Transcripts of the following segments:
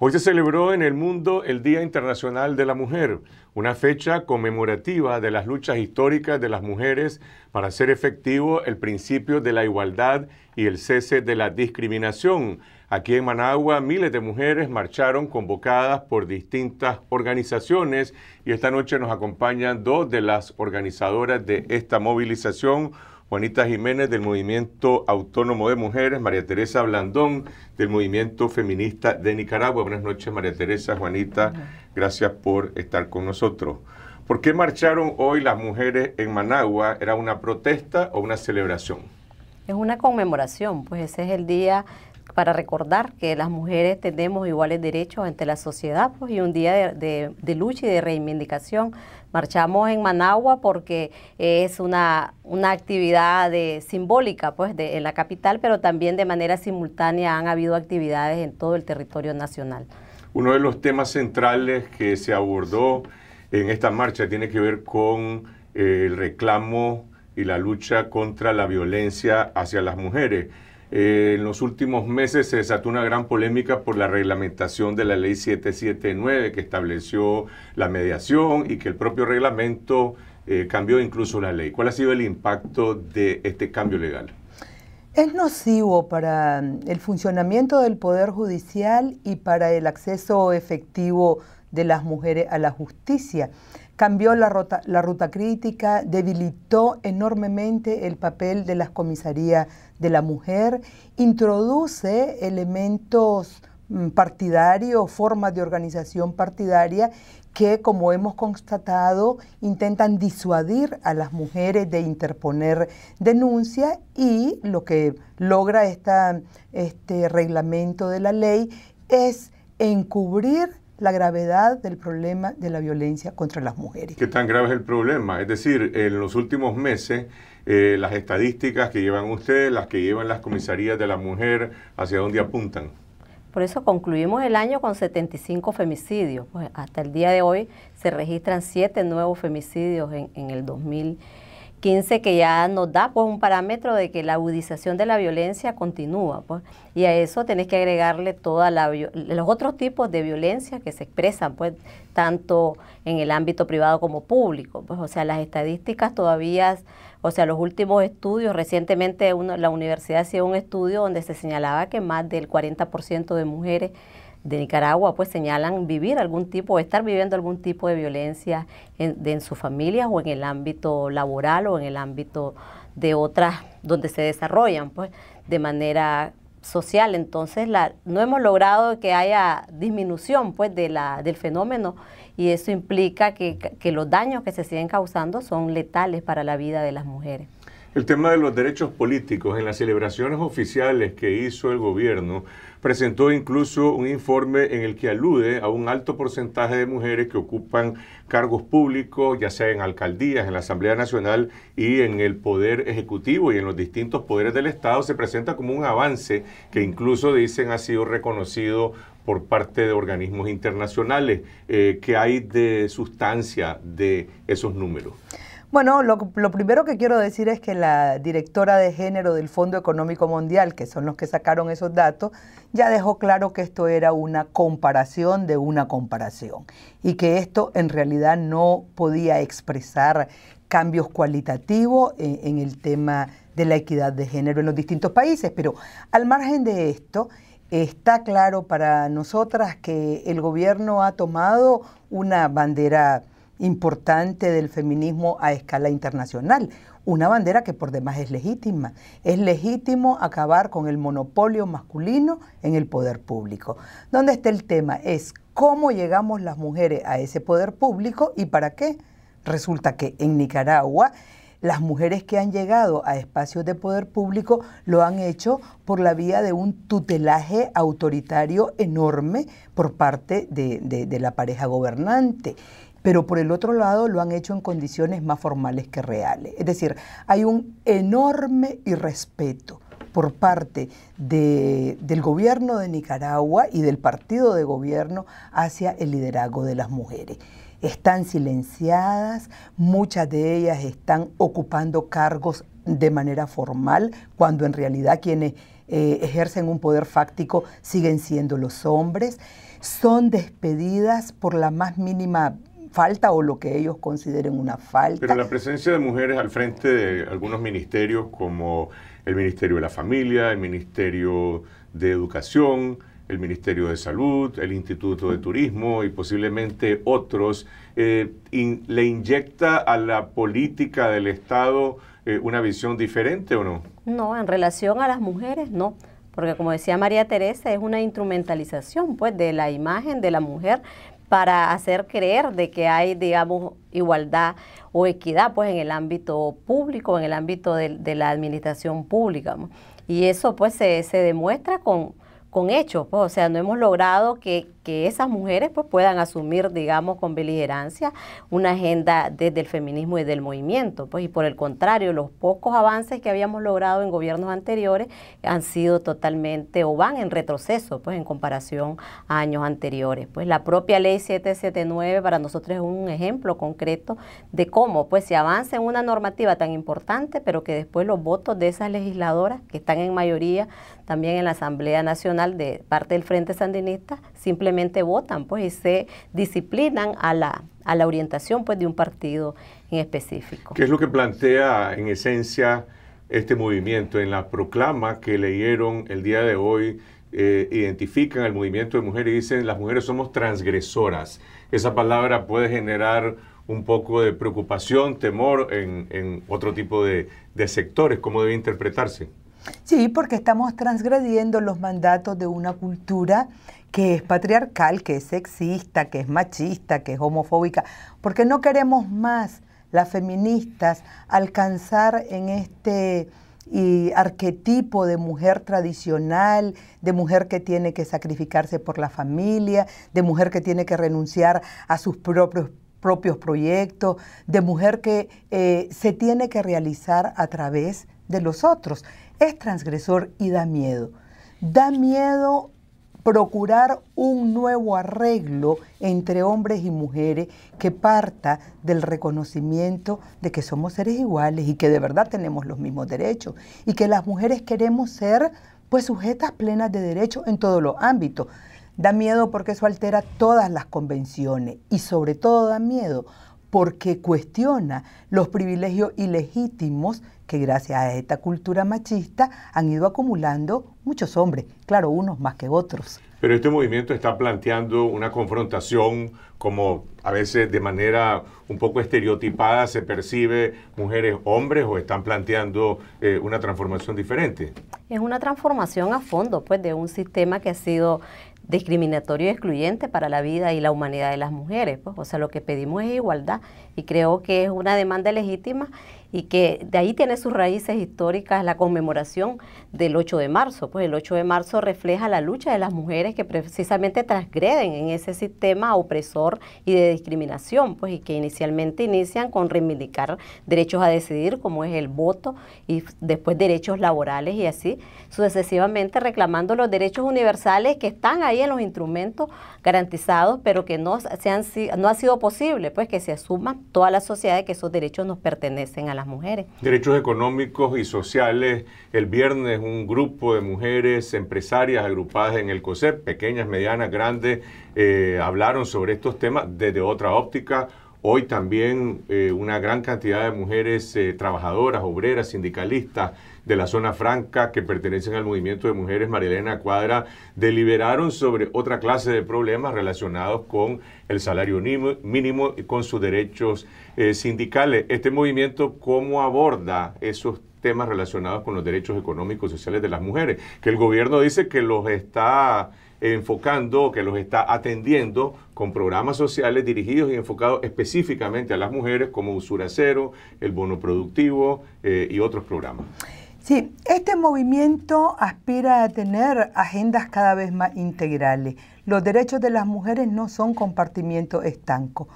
Hoy se celebró en el mundo el Día Internacional de la Mujer, una fecha conmemorativa de las luchas históricas de las mujeres para hacer efectivo el principio de la igualdad y el cese de la discriminación. Aquí en Managua, miles de mujeres marcharon convocadas por distintas organizaciones y esta noche nos acompañan dos de las organizadoras de esta movilización. Juanita Jiménez del Movimiento Autónomo de Mujeres, María Teresa Blandón del Movimiento Feminista de Nicaragua. Buenas noches, María Teresa, Juanita, gracias por estar con nosotros. ¿Por qué marcharon hoy las mujeres en Managua? ¿Era una protesta o una celebración? Es una conmemoración, pues ese es el día para recordar que las mujeres tenemos iguales derechos ante la sociedad pues, y un día de, lucha y de reivindicación. Marchamos en Managua porque es una, actividad simbólica pues, en la capital, pero también de manera simultánea han habido actividades en todo el territorio nacional. Uno de los temas centrales que se abordó en esta marcha tiene que ver con eh, el reclamo y la lucha contra la violencia hacia las mujeres. Eh, en los últimos meses se desató una gran polémica por la reglamentación de la ley 779 que estableció la mediación y que el propio reglamento eh, cambió incluso la ley. ¿Cuál ha sido el impacto de este cambio legal? Es nocivo para mm, el funcionamiento del Poder Judicial y para el acceso efectivo de las mujeres a la justicia cambió la ruta, crítica, debilitó enormemente el papel de las comisarías de la mujer, introduce elementos mm, partidarios, formas de organización partidaria que, como hemos constatado, intentan disuadir a las mujeres de interponer denuncia y lo que logra este reglamento de la ley es encubrir la gravedad del problema de la violencia contra las mujeres. ¿Qué tan grave es el problema? Es decir, en los últimos meses, eh, las estadísticas que llevan ustedes, las que llevan las comisarías de la mujer, ¿hacia dónde apuntan? Por eso concluimos el año con 75 femicidios. Pues, hasta el día de hoy se registran 7 nuevos femicidios en, el 2000. 15 que ya nos da pues un parámetro de que la agudización de la violencia continúa pues y a eso tenés que agregarle toda los otros tipos de violencia que se expresan pues tanto en el ámbito privado como público pues o sea las estadísticas todavía o sea los últimos estudios recientemente uno, la universidad hacía un estudio donde se señalaba que más del 40% de mujeres de Nicaragua pues señalan vivir algún tipo o estar viviendo algún tipo de violencia en, sus familias o en el ámbito laboral o en el ámbito de otras donde se desarrollan pues de manera social. Entonces la, no hemos logrado que haya disminución pues de la, del fenómeno y eso implica que, que los daños que se siguen causando son letales para la vida de las mujeres. El tema de los derechos políticos en las celebraciones oficiales que hizo el gobierno presentó incluso un informe en el que alude a un alto porcentaje de mujeres que ocupan cargos públicos, ya sea en alcaldías, en la Asamblea Nacional y en el Poder Ejecutivo y en los distintos poderes del Estado, se presenta como un avance que incluso dicen ha sido reconocido por parte de organismos internacionales. Eh, ¿Qué que hay de sustancia de esos números? Bueno, lo, primero que quiero decir es que la directora de género del Fondo Económico Mundial, que son los que sacaron esos datos, ya dejó claro que esto era una comparación de una comparación y que esto en realidad no podía expresar cambios cualitativos en el tema de la equidad de género en los distintos países. Pero al margen de esto, está claro para nosotras que el gobierno ha tomado una bandera importante del feminismo a escala internacional, una bandera que por demás es legítima. Es legítimo acabar con el monopolio masculino en el poder público. Donde está el tema es cómo llegamos las mujeres a ese poder público y para qué. Resulta que en Nicaragua las mujeres que han llegado a espacios de poder público lo han hecho por la vía de un tutelaje autoritario enorme por parte de, de la pareja gobernante pero por el otro lado lo han hecho en condiciones más formales que reales. Es decir, hay un enorme irrespeto por parte del gobierno de Nicaragua y del partido de gobierno hacia el liderazgo de las mujeres. Están silenciadas, muchas de ellas están ocupando cargos de manera formal, cuando en realidad quienes eh, ejercen un poder fáctico siguen siendo los hombres. Son despedidas por la más mínima falta o lo que ellos consideren una falta. Pero la presencia de mujeres al frente de algunos ministerios como el Ministerio de la Familia, el Ministerio de Educación, el Ministerio de Salud, el Instituto de Turismo y posiblemente otros, eh, ¿le inyecta a la política del Estado eh, una visión diferente o no? No, en relación a las mujeres no, porque como decía María Teresa, es una instrumentalización pues de la imagen de la mujer para hacer creer de que hay, digamos, igualdad o equidad pues en el ámbito público, en el ámbito de, la administración pública. Y eso pues se, se demuestra con, con hechos, pues, o sea, no hemos logrado que que esas mujeres pues, puedan asumir, digamos, con beligerancia una agenda desde el feminismo y del movimiento. Pues, y por el contrario, los pocos avances que habíamos logrado en gobiernos anteriores han sido totalmente o van en retroceso pues, en comparación a años anteriores. Pues la propia ley 779 para nosotros es un ejemplo concreto de cómo pues, se avanza en una normativa tan importante, pero que después los votos de esas legisladoras, que están en mayoría también en la Asamblea Nacional de parte del Frente Sandinista, simplemente votan pues y se disciplinan a la, orientación pues de un partido en específico. ¿Qué es lo que plantea en esencia este movimiento? En la proclama que leyeron el día de hoy eh, identifican al movimiento de mujeres y dicen las mujeres somos transgresoras. Esa palabra puede generar un poco de preocupación, temor en, otro tipo de, de sectores. ¿Cómo debe interpretarse? Sí, porque estamos transgrediendo los mandatos de una cultura que es patriarcal, que es sexista, que es machista, que es homofóbica, porque no queremos más las feministas alcanzar en este arquetipo de mujer tradicional, de mujer que tiene que sacrificarse por la familia, de mujer que tiene que renunciar a sus propios, propios proyectos, de mujer que eh, se tiene que realizar a través de los otros. Es transgresor y da miedo. Da miedo procurar un nuevo arreglo entre hombres y mujeres que parta del reconocimiento de que somos seres iguales y que de verdad tenemos los mismos derechos y que las mujeres queremos ser pues sujetas plenas de derechos en todos los ámbitos. Da miedo porque eso altera todas las convenciones y sobre todo da miedo porque cuestiona los privilegios ilegítimos que gracias a esta cultura machista han ido acumulando muchos hombres, claro, unos más que otros. Pero este movimiento está planteando una confrontación como a veces de manera un poco estereotipada se percibe mujeres, hombres o están planteando eh, una transformación diferente. Es una transformación a fondo pues de un sistema que ha sido discriminatorio y excluyente para la vida y la humanidad de las mujeres. Pues, o sea, lo que pedimos es igualdad y creo que es una demanda legítima y que de ahí tiene sus raíces históricas la conmemoración del 8 de marzo. Pues el 8 de marzo refleja la lucha de las mujeres que precisamente transgreden en ese sistema opresor y de discriminación, pues y que inicialmente inician con reivindicar derechos a decidir, como es el voto, y después derechos laborales y así sucesivamente reclamando los derechos universales que están ahí en los instrumentos garantizados, pero que no, se han, no ha sido posible pues que se asuman la sociedad sociedades que esos derechos nos pertenecen a las mujeres. Derechos económicos y sociales. El viernes un grupo de mujeres empresarias agrupadas en el COSEP, pequeñas, medianas, grandes, eh, hablaron sobre estos temas desde otra óptica Hoy también eh, una gran cantidad de mujeres eh, trabajadoras, obreras, sindicalistas de la zona franca que pertenecen al movimiento de mujeres Marilena Cuadra deliberaron sobre otra clase de problemas relacionados con el salario mínimo y con sus derechos eh, sindicales. Este movimiento, ¿cómo aborda esos temas relacionados con los derechos económicos y sociales de las mujeres? Que el gobierno dice que los está enfocando, que los está atendiendo con programas sociales dirigidos y enfocados específicamente a las mujeres como Usura Cero, el Bono Productivo eh, y otros programas. Sí, este movimiento aspira a tener agendas cada vez más integrales. Los derechos de las mujeres no son compartimiento estanco.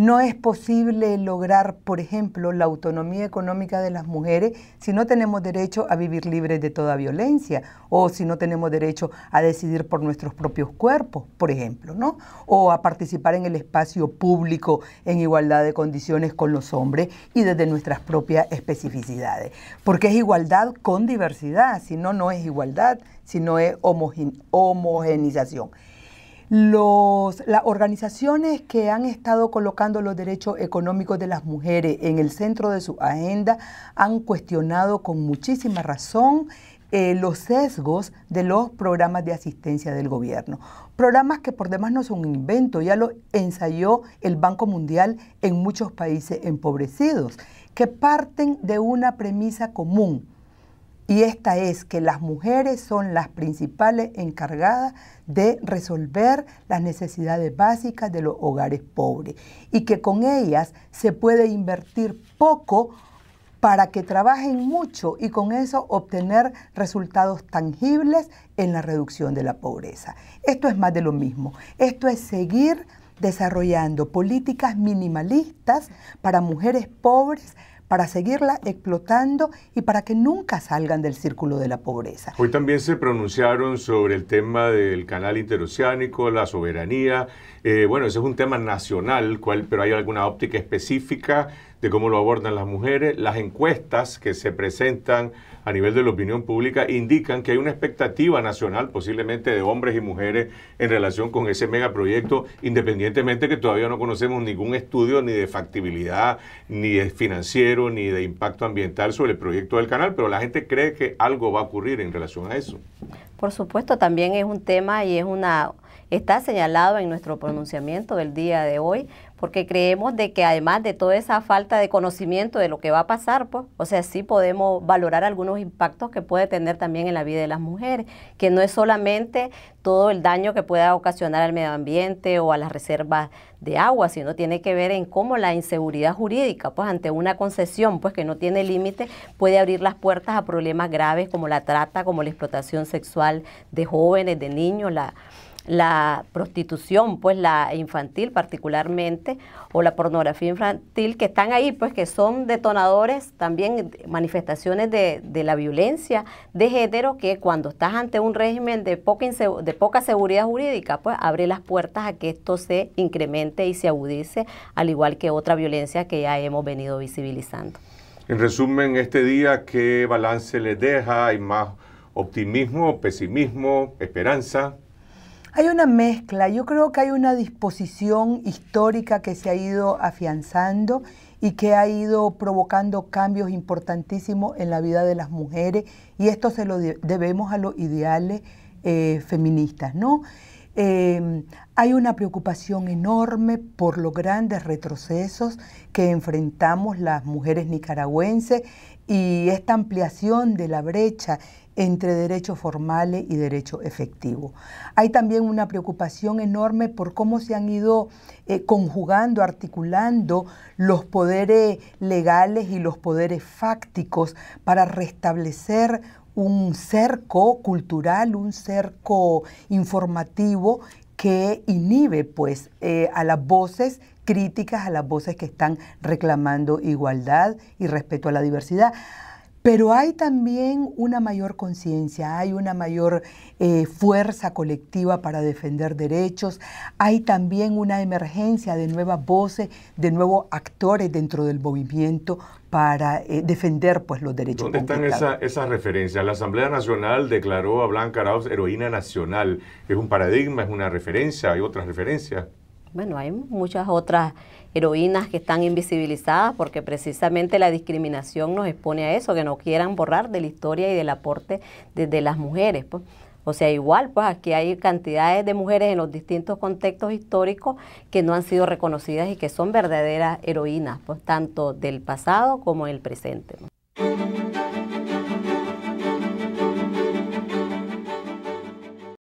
No es posible lograr, por ejemplo, la autonomía económica de las mujeres si no tenemos derecho a vivir libres de toda violencia o si no tenemos derecho a decidir por nuestros propios cuerpos, por ejemplo, ¿no? O a participar en el espacio público en igualdad de condiciones con los hombres y desde nuestras propias especificidades. Porque es igualdad con diversidad, si no, no es igualdad, sino es homogenización las organizaciones que han estado colocando los derechos económicos de las mujeres en el centro de su agenda han cuestionado con muchísima razón eh, los sesgos de los programas de asistencia del gobierno. Programas que por demás no son un invento, ya lo ensayó el Banco Mundial en muchos países empobrecidos, que parten de una premisa común, y esta es que las mujeres son las principales encargadas de resolver las necesidades básicas de los hogares pobres y que con ellas se puede invertir poco para que trabajen mucho y con eso obtener resultados tangibles en la reducción de la pobreza. Esto es más de lo mismo, esto es seguir desarrollando políticas minimalistas para mujeres pobres, para seguirla explotando y para que nunca salgan del círculo de la pobreza. Hoy también se pronunciaron sobre el tema del canal interoceánico, la soberanía. Eh, bueno, ese es un tema nacional, cual, pero hay alguna óptica específica de cómo lo abordan las mujeres. Las encuestas que se presentan a nivel de la opinión pública indican que hay una expectativa nacional, posiblemente de hombres y mujeres, en relación con ese megaproyecto, independientemente que todavía no conocemos ningún estudio ni de factibilidad, ni de financiero, ni de impacto ambiental sobre el proyecto del canal, pero la gente cree que algo va a ocurrir en relación a eso. Por supuesto, también es un tema y es una está señalado en nuestro pronunciamiento del día de hoy, porque creemos de que además de toda esa falta de conocimiento de lo que va a pasar, pues, o sea, sí podemos valorar algunos impactos que puede tener también en la vida de las mujeres, que no es solamente todo el daño que pueda ocasionar al medio ambiente o a las reservas de agua, sino tiene que ver en cómo la inseguridad jurídica, pues ante una concesión, pues que no tiene límite, puede abrir las puertas a problemas graves como la trata, como la explotación sexual de jóvenes, de niños, la la prostitución, pues la infantil particularmente, o la pornografía infantil, que están ahí, pues que son detonadores también, manifestaciones de, de la violencia de género, que cuando estás ante un régimen de poca, de poca seguridad jurídica, pues abre las puertas a que esto se incremente y se agudice, al igual que otra violencia que ya hemos venido visibilizando. En resumen, este día, ¿qué balance le deja? ¿Hay más optimismo, pesimismo, esperanza? Hay una mezcla, yo creo que hay una disposición histórica que se ha ido afianzando y que ha ido provocando cambios importantísimos en la vida de las mujeres y esto se lo debemos a los ideales eh, feministas, ¿no? Em, hay una preocupación enorme por los grandes retrocesos que enfrentamos las mujeres nicaragüenses y esta ampliación de la brecha entre derechos formales y derecho efectivo. Hay también una preocupación enorme por cómo se han ido eh, conjugando, articulando los poderes legales y los poderes fácticos para restablecer un cerco cultural, un cerco informativo que inhibe pues eh, a las voces críticas a las voces que están reclamando igualdad y respeto a la diversidad. Pero hay también una mayor conciencia, hay una mayor eh, fuerza colectiva para defender derechos, hay también una emergencia de nuevas voces, de nuevos actores dentro del movimiento para eh, defender pues, los derechos. ¿Dónde están esas referencias? La Asamblea Nacional declaró a Blanca Arauz heroína nacional. ¿Es un paradigma, es una referencia, hay otras referencias? bueno, hay muchas otras heroínas que están invisibilizadas porque precisamente la discriminación nos expone a eso, que no quieran borrar de la historia y del aporte de, las mujeres. Pues. O sea, igual, pues aquí hay cantidades de mujeres en los distintos contextos históricos que no han sido reconocidas y que son verdaderas heroínas, pues tanto del pasado como del presente.